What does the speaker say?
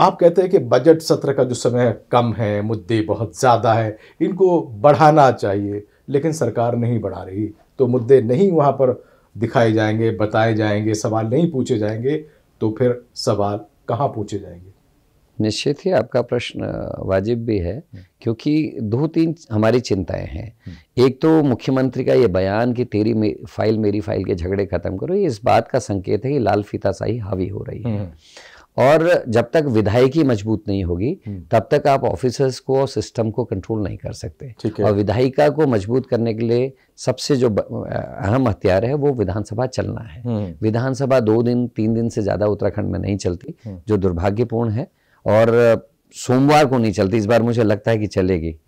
आप कहते हैं कि बजट सत्र का जो समय कम है मुद्दे बहुत ज़्यादा है इनको बढ़ाना चाहिए लेकिन सरकार नहीं बढ़ा रही तो मुद्दे नहीं वहाँ पर दिखाए जाएंगे बताए जाएंगे सवाल नहीं पूछे जाएंगे तो फिर सवाल कहाँ पूछे जाएंगे निश्चित ही आपका प्रश्न वाजिब भी है हम्म। क्योंकि दो तीन हमारी चिंताएं हैं हम्म। एक तो मुख्यमंत्री का ये बयान कि तेरी मे, फाइल मेरी फाइल के झगड़े खत्म करो ये इस बात का संकेत है कि लाल फीताशाही हावी हो रही है हम्म। और जब तक विधायकी मजबूत नहीं होगी हम्म। तब तक आप ऑफिसर्स को और सिस्टम को कंट्रोल नहीं कर सकते और विधायिका को मजबूत करने के लिए सबसे जो अहम हथियार है वो विधानसभा चलना है हम्म। विधानसभा दो दिन तीन दिन से ज़्यादा उत्तराखंड में नहीं चलती हम्म। जो दुर्भाग्यपूर्ण है और सोमवार को नहीं चलती इस बार मुझे लगता है कि चलेगी